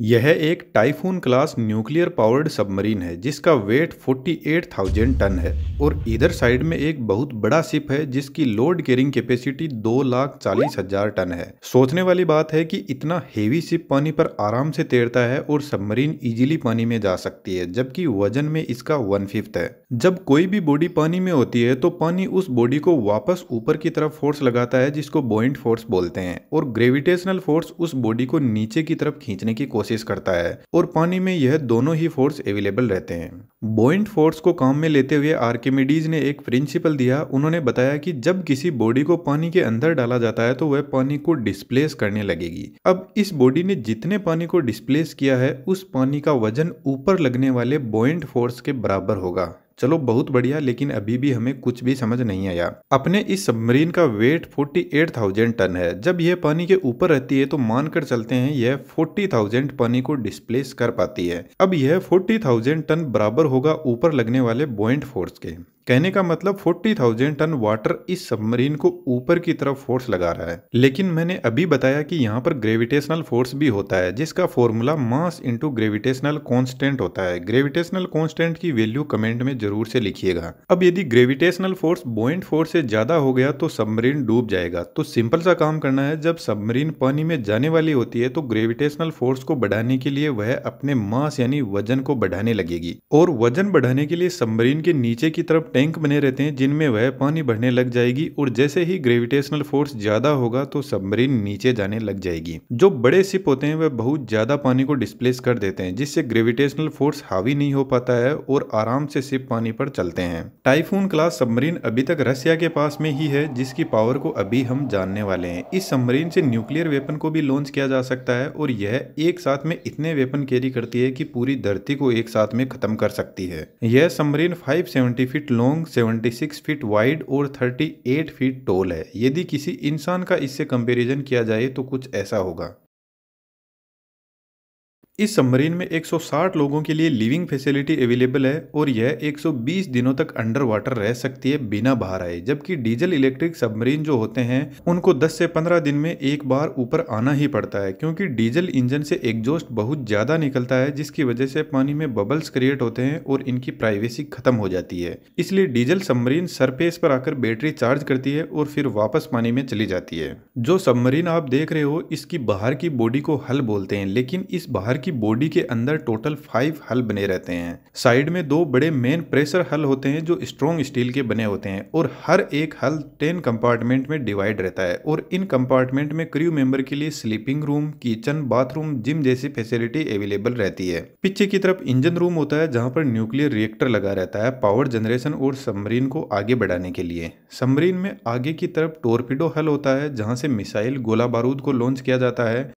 यह एक typhoon class nuclear powered submarine है जिसका वेट 48,000 टन है और इधर साइड में एक बहुत बड़ा सिप है जिसकी लोड कैरिंग कैपेसिटी दो लाख चालीस हजार टन है सोचने वाली बात है कि इतना हेवी सिप पानी पर आराम से तैरता है और सबमरीन इजीली पानी में जा सकती है जबकि वजन में इसका वन फिफ्थ है जब कोई भी बॉडी पानी में होती है तो पानी उस बॉडी को वापस ऊपर की तरफ फोर्स लगाता है जिसको बॉइंट फोर्स बोलते हैं और ग्रेविटेशनल फोर्स उस बॉडी को नीचे की तरफ खींचने की कोशिश करता है और पानी में यह दोनों ही फोर्स अवेलेबल रहते हैं बॉइंट फोर्स को काम में लेते हुए आर्किमिडीज ने एक प्रिंसिपल दिया उन्होंने बताया कि जब किसी बॉडी को पानी के अंदर डाला जाता है तो वह पानी को डिस्प्लेस करने लगेगी अब इस बॉडी ने जितने पानी को डिस्प्लेस किया है उस पानी का वजन ऊपर लगने वाले बॉइंट फोर्स के बराबर होगा चलो बहुत बढ़िया लेकिन अभी भी हमें कुछ भी समझ नहीं आया अपने इस सबमरीन का वेट 48,000 टन है जब यह पानी के ऊपर रहती है तो मानकर चलते हैं यह 40,000 पानी को डिस्प्लेस कर पाती है अब यह 40,000 टन बराबर होगा ऊपर लगने वाले बॉइंट फोर्स के कहने का मतलब 40,000 टन वाटर इस सबमरीन को ऊपर की तरफ फोर्स लगा रहा है लेकिन मैंने अभी बताया कि यहाँ पर ग्रेविटेशनल फोर्स भी होता है जिसका formula mass into gravitational constant होता है ग्रेविटेशनल कांस्टेंट की वैल्यू कमेंट में जरूर से लिखिएगा अब यदि ग्रेविटेशनल फोर्स बॉइंट फोर्स से ज्यादा हो गया तो सबमरीन डूब जाएगा तो सिंपल सा काम करना है जब सबमरीन पानी में जाने वाली होती है तो ग्रेविटेशनल फोर्स को बढ़ाने के लिए वह अपने मास यानी वजन को बढ़ाने लगेगी और वजन बढ़ाने के लिए सबमरीन के नीचे की तरफ टैंक बने रहते हैं जिनमें वह पानी भरने लग जाएगी और जैसे ही ग्रेविटेशनल फोर्स ज़्यादा होगा तो सबमरीन नीचे जाने लग जाएगी जो बड़े सिप होते हैं वह बहुत ज़्यादा पानी को डिस्प्लेस कर देते हैं जिससे ग्रेविटेशनल फोर्स हावी नहीं हो पाता है और आराम से सिप पानी पर चलते हैं टाइफून क्लास सबमरीन अभी तक रसिया के पास में ही है जिसकी पावर को अभी हम जानने वाले हैं इस सबमरीन से न्यूक्लियर वेपन को भी लॉन्च किया जा सकता है और यह एक साथ में इतने वेपन कैरी करती है कि पूरी धरती को एक साथ में खत्म कर सकती है यह submarine 570 feet launch long 76 feet wide और 38 फीट टोल है यदि किसी इंसान का इससे कंपैरिजन किया जाए तो कुछ ऐसा होगा इस सबमरीन में 160 लोगों के लिए लिविंग फैसिलिटी अवेलेबल है और यह 120 दिनों तक अंडर वाटर रह सकती है बिना बाहर आए जबकि डीजल इलेक्ट्रिक सबमरीन जो होते हैं उनको 10 से 15 दिन में एक बार ऊपर आना ही पड़ता है क्योंकि डीजल इंजन से एग्जॉस्ट बहुत ज़्यादा निकलता है जिसकी वजह से पानी में बबल्स क्रिएट होते हैं और इनकी प्राइवेसी खत्म हो जाती है इसलिए डीजल सबमरीन सरफेस पर आकर बैटरी चार्ज करती है और फिर वापस पानी में चली जाती है जो सबमरीन आप देख रहे हो इसकी बाहर की बॉडी को हल बोलते हैं लेकिन इस बाहर की बॉडी के अंदर टोटल फाइव हल बने रहते हैं साइड में दो बड़े मेन प्रेशर हल होते हैं जो स्ट्रॉन्ग स्टील के बने होते हैं और हर एक हल टेन कंपार्टमेंट में डिवाइड रहता है और इन कंपार्टमेंट में क्रू मेंबर के लिए sleeping room kitchen bathroom gym जैसी फैसिलिटी अवेलेबल रहती है पीछे की तरफ इंजन रूम होता है जहाँ पर न्यूक्लियर रिएक्टर लगा रहता है पावर जनरेशन और सबमरीन को आगे बढ़ाने के लिए सबमरीन में आगे की तरफ टोरपीडो हल होता है जहाँ से मिसाइल गोला बारूद को लॉन्च किया जाता है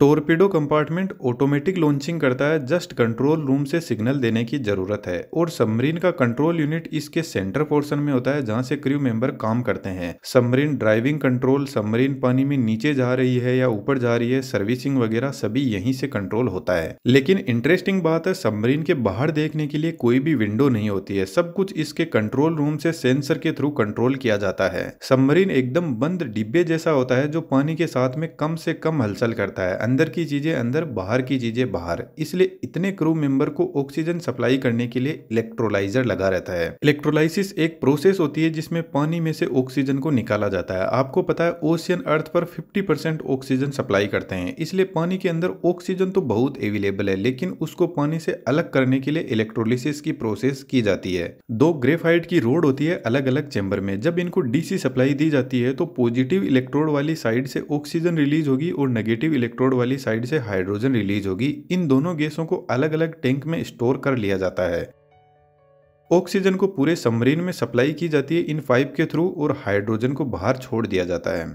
टोरपिडो कंपार्टमेंट ऑटोमेटिक लॉन्चिंग करता है जस्ट कंट्रोल रूम से सिग्नल देने की ज़रूरत है और सबमरीन का कंट्रोल यूनिट इसके सेंटर पोर्शन में होता है जहाँ से क्रू मेंबर काम करते हैं सबमरीन ड्राइविंग कंट्रोल सबमरीन पानी में नीचे जा रही है या ऊपर जा रही है सर्विसिंग वगैरह सभी यही से कंट्रोल होता है लेकिन इंटरेस्टिंग बात है सबमरीन के बाहर देखने के लिए कोई भी विंडो नहीं होती है सब कुछ इसके कंट्रोल रूम से सेंसर के थ्रू कंट्रोल किया जाता है सबमरीन एकदम बंद डिब्बे जैसा होता है जो पानी के साथ में कम से कम हलचल करता है अंदर की चीज़ें अंदर बाहर की चीज़ें बाहर इसलिए इतने क्रू मेंबर को ऑक्सीजन सप्लाई करने के लिए इलेक्ट्रोलाइजर लगा रहता है इलेक्ट्रोलाइसिस एक प्रोसेस होती है जिसमें पानी में से ऑक्सीजन को निकाला जाता है आपको पता है ओशियन अर्थ पर 50% ऑक्सीजन सप्लाई करते हैं इसलिए पानी के अंदर ऑक्सीजन तो बहुत अवेलेबल है लेकिन उसको पानी से अलग करने के लिए इलेक्ट्रोलिस की प्रोसेस की जाती है दो ग्रेफाइट की रोड होती है अलग अलग चैम्बर में जब इनको डीसी सप्लाई दी जाती है तो पॉजिटिव इलेक्ट्रोड वाली साइड से ऑक्सीजन रिलीज होगी और नेगेटिव इलेक्ट्रोड वाली साइड से हाइड्रोजन रिलीज होगी इन दोनों गैसों को अलग अलग टैंक में स्टोर कर लिया जाता है ऑक्सीजन को पूरे सबमरीन में सप्लाई की जाती है इन पाइप के थ्रू और हाइड्रोजन को बाहर छोड़ दिया जाता है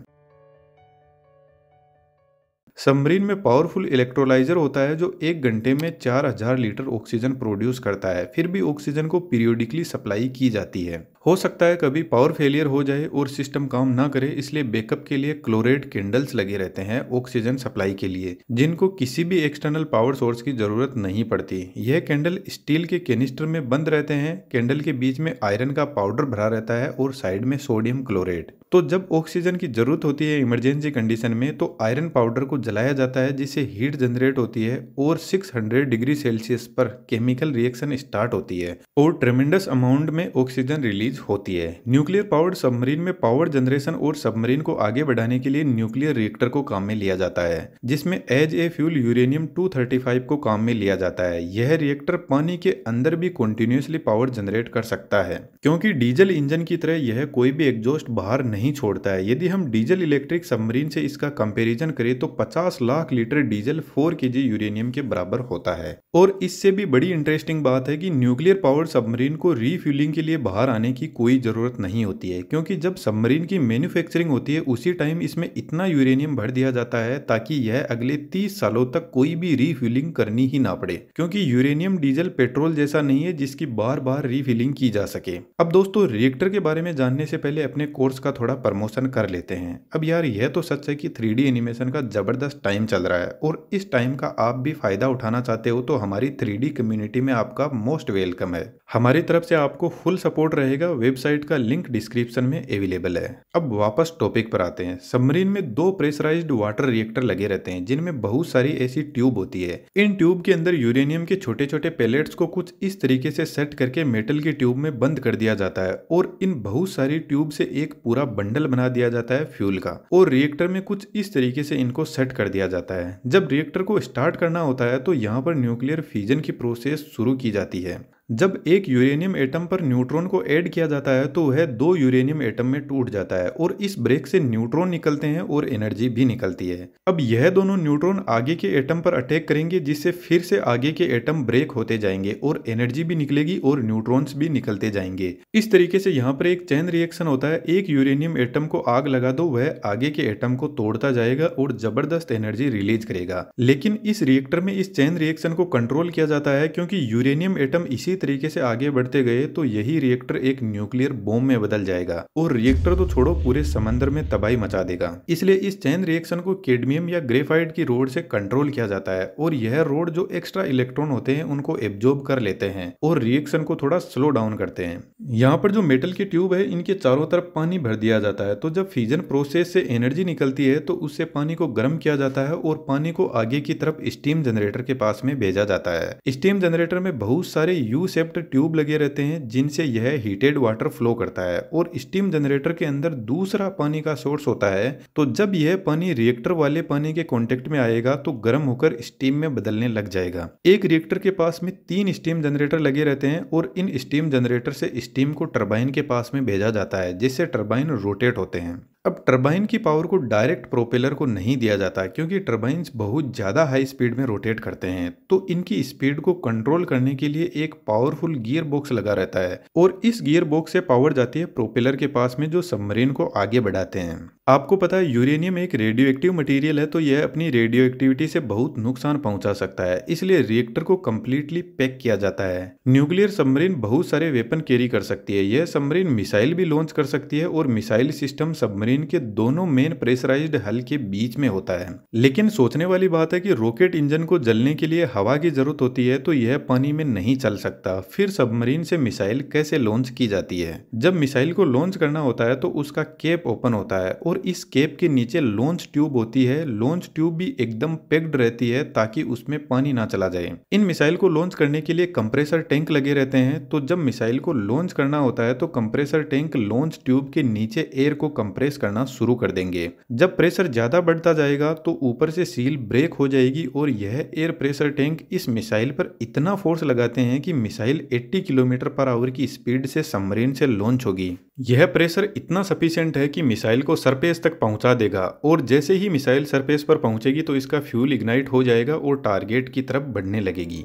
सबमरीन में पावरफुल इलेक्ट्रोलाइजर होता है जो एक घंटे में 4000 लीटर ऑक्सीजन प्रोड्यूस करता है फिर भी ऑक्सीजन को पीरियोडिकली सप्लाई की जाती है हो सकता है कभी पावर फेलियर हो जाए और सिस्टम काम ना करे इसलिए बैकअप के लिए क्लोरेट कैंडल्स लगे रहते हैं ऑक्सीजन सप्लाई के लिए जिनको किसी भी एक्सटर्नल पावर सोर्स की जरूरत नहीं पड़ती यह कैंडल स्टील के कैनिस्टर में बंद रहते हैं कैंडल के बीच में आयरन का पाउडर भरा रहता है और साइड में सोडियम क्लोरेट तो जब ऑक्सीजन की जरूरत होती है इमरजेंसी कंडीशन में तो आयरन पाउडर को जलाया जाता है जिससे हीट जनरेट होती है और 600 डिग्री सेल्सियस पर केमिकल रिएक्शन स्टार्ट होती है और ट्रेमेंडस अमाउंट में ऑक्सीजन रिलीज चीज होती है न्यूक्लियर पावर्ड सबमरीन में पावर जनरेशन और सबमरीन को आगे बढ़ाने के लिए न्यूक्लियर रिएक्टर को काम में लिया जाता है जिसमें एज ए फ्यूल यूरेनियम 235 को काम में लिया जाता है यह रिएक्टर पानी के अंदर भी कंटिन्यूसली पावर जनरेट कर सकता है क्योंकि डीजल इंजन की तरह यह कोई भी एग्जॉस्ट बाहर नहीं छोड़ता है यदि हम डीजल इलेक्ट्रिक सबमरीन से इसका कंपेरिजन करें तो पचास लाख लीटर डीजल फोर के यूरेनियम के बराबर होता है और इससे भी बड़ी इंटरेस्टिंग बात है की न्यूक्लियर पावर सबमरीन को रीफ्यूलिंग के लिए बाहर आने की कोई ज़रूरत नहीं होती है क्योंकि जब सबमरीन की मैन्युफैक्चरिंग होती है उसी टाइम इसमें इतना यूरेनियम भर दिया जाता है ताकि यह अगले तीस सालों तक कोई भी रीफिलिंग करनी ही ना पड़े क्योंकि यूरेनियम डीजल पेट्रोल जैसा नहीं है जिसकी बार बार रीफिलिंग की जा सके अब दोस्तों रिएक्टर के बारे में जानने से पहले अपने कोर्स का थोड़ा प्रमोशन कर लेते हैं अब यार यह तो सच है कि थ्री एनिमेशन का जबरदस्त टाइम चल रहा है और इस टाइम का आप भी फायदा उठाना चाहते हो तो हमारी थ्री कम्युनिटी में आपका मोस्ट वेलकम है हमारी तरफ से आपको फुल सपोर्ट रहेगा का वेबसाइट का लिंक डिस्क्रिप्शन में अवेलेबल है अब वापस टॉपिक पर आते हैं सबमरीन में दो प्रेशराइज्ड वाटर रिएक्टर लगे रहते हैं जिनमें बहुत सारी ऐसी ट्यूब होती है इन ट्यूब के अंदर यूरेनियम के छोटे छोटे पैलेट्स को कुछ इस तरीके से सेट करके मेटल की ट्यूब में बंद कर दिया जाता है और इन बहुत सारी ट्यूब से एक पूरा बंडल बना दिया जाता है फ्यूल का और रिएक्टर में कुछ इस तरीके से इनको सेट कर दिया जाता है जब रिएक्टर को स्टार्ट करना होता है तो यहाँ पर न्यूक्लियर फ्यूजन की प्रोसेस शुरू की जाती है जब एक यूरेनियम एटम पर न्यूट्रॉन को ऐड किया जाता है तो वह दो यूरेनियम एटम में टूट जाता है और इस ब्रेक से न्यूट्रॉन निकलते हैं और एनर्जी भी निकलती है अब यह दोनों न्यूट्रॉन आगे के एटम पर अटैक करेंगे जिससे फिर से आगे के एटम ब्रेक होते जाएंगे और एनर्जी भी निकलेगी और न्यूट्रॉन्स भी निकलते जाएंगे इस तरीके से यहाँ पर एक चैन रिएक्शन होता है एक यूरेनियम एटम को आग लगा दो वह आगे के एटम को तोड़ता जाएगा और जबरदस्त एनर्जी रिलीज करेगा लेकिन इस रिएक्टर में इस चैन रिएक्शन को कंट्रोल किया जाता है क्योंकि यूरेनियम एटम इसी तरीके से आगे बढ़ते गए तो यही रिएक्टर एक न्यूक्लियर बॉम्ब में बदल जाएगा और रिएक्टर तो छोड़ो पूरे समंदर में तबाही मचा देगा इसलिए इस चैन रिएक्शन को केडमियम या ग्रेफाइड की रोड से कंट्रोल किया जाता है और यह रोड जो एक्स्ट्रा इलेक्ट्रॉन होते हैं उनको एब्जॉर्ब कर लेते हैं और रिएक्शन को थोड़ा स्लो डाउन करते हैं यहाँ पर जो मेटल की ट्यूब है इनके चारों तरफ पानी भर दिया जाता है तो जब फ्यूजन प्रोसेस से एनर्जी निकलती है तो उससे पानी को गर्म किया जाता है और पानी को आगे की तरफ स्टीम जनरेटर के पास में भेजा जाता है स्टीम जनरेटर में बहुत सारे यू शेप्ड ट्यूब लगे रहते हैं जिनसे यह हीटेड वाटर फ्लो करता है और स्टीम जनरेटर के अंदर दूसरा पानी का सोर्स होता है तो जब यह पानी रिएक्टर वाले पानी के कॉन्टेक्ट में आएगा तो गर्म होकर स्टीम में बदलने लग जाएगा एक रिएक्टर के पास में तीन स्टीम जनरेटर लगे रहते हैं और इन स्टीम जनरेटर से स्टीम को टर्बाइन के पास में भेजा जाता है जिससे टर्बाइन रोटेट होते हैं अब टर्बाइन की पावर को डायरेक्ट प्रोपेलर को नहीं दिया जाता क्योंकि टर्बाइन बहुत ज़्यादा हाई स्पीड में रोटेट करते हैं तो इनकी स्पीड को कंट्रोल करने के लिए एक पावरफुल गियर बॉक्स लगा रहता है और इस गियर बॉक्स से पावर जाती है प्रोपेलर के पास में जो सबमरीन को आगे बढ़ाते हैं आपको पता है यूरेनियम एक रेडियो एक्टिव मटीरियल है तो यह अपनी रेडियो एक्टिविटी से बहुत नुकसान पहुंचा सकता है इसलिए रिएक्टर को कम्प्लीटली पैक किया जाता है न्यूक्लियर सबमरीन बहुत सारे वेपन कैरी कर सकती है यह सबमरीन मिसाइल भी लॉन्च कर सकती है और मिसाइल सिस्टम सबमरीन सबमरीन के दोनों मेन प्रेशराइज्ड हल के बीच में होता है लेकिन सोचने वाली बात है कि रॉकेट इंजन को जलने के लिए हवा की जरूरत होती है तो यह पानी में नहीं चल सकता फिर सबमरीन से मिसाइल कैसे लॉन्च की जाती है जब मिसाइल को लॉन्च करना होता है तो उसका केप ओपन होता है और इस केप के नीचे लॉन्च ट्यूब होती है लॉन्च ट्यूब भी एकदम पेक्ड रहती है ताकि उसमें पानी ना चला जाए इन मिसाइल को लॉन्च करने के लिए कंप्रेसर टैंक लगे रहते हैं तो जब मिसाइल को लॉन्च करना होता है तो कंप्रेसर टैंक लॉन्च ट्यूब के नीचे एयर को कंप्रेस करना शुरू कर देंगे जब प्रेशर ज़्यादा बढ़ता जाएगा तो ऊपर से सील ब्रेक हो जाएगी और यह एयर प्रेशर टैंक इस मिसाइल पर इतना फोर्स लगाते हैं कि मिसाइल 80 किलोमीटर पर आवर की स्पीड से सबमरीन से लॉन्च होगी यह प्रेशर इतना सफिशियंट है कि मिसाइल को सरफेस तक पहुंचा देगा और जैसे ही मिसाइल सरफेस पर पहुंचेगी तो इसका फ्यूल इग्नाइट हो जाएगा और टारगेट की तरफ बढ़ने लगेगी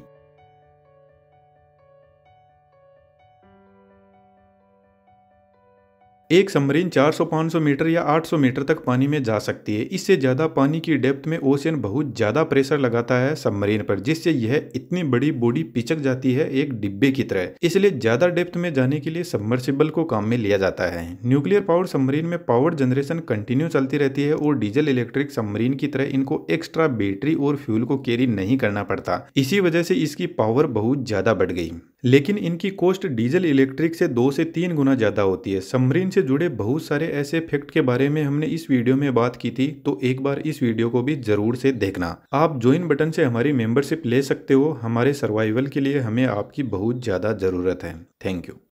एक सबमरीन 400-500 मीटर या 800 मीटर तक पानी में जा सकती है इससे ज़्यादा पानी की डेप्थ में ओशियन बहुत ज़्यादा प्रेशर लगाता है सबमरीन पर जिससे यह इतनी बड़ी बॉडी पिचक जाती है एक डिब्बे की तरह इसलिए ज़्यादा डेप्थ में जाने के लिए सबमर्सिबल को काम में लिया जाता है न्यूक्लियर पावर सबमरीन में पावर जनरेशन कंटिन्यू चलती रहती है और डीजल इलेक्ट्रिक सबमरीन की तरह इनको एक्स्ट्रा बैटरी और फ्यूल को कैरी नहीं करना पड़ता इसी वजह से इसकी पावर बहुत ज़्यादा बढ़ गई लेकिन इनकी कॉस्ट डीजल इलेक्ट्रिक से दो से तीन गुना ज़्यादा होती है समरीन से जुड़े बहुत सारे ऐसे फैक्ट के बारे में हमने इस वीडियो में बात की थी तो एक बार इस वीडियो को भी जरूर से देखना आप ज्वाइन बटन से हमारी मेंबरशिप ले सकते हो हमारे सर्वाइवल के लिए हमें आपकी बहुत ज़्यादा ज़रूरत है थैंक यू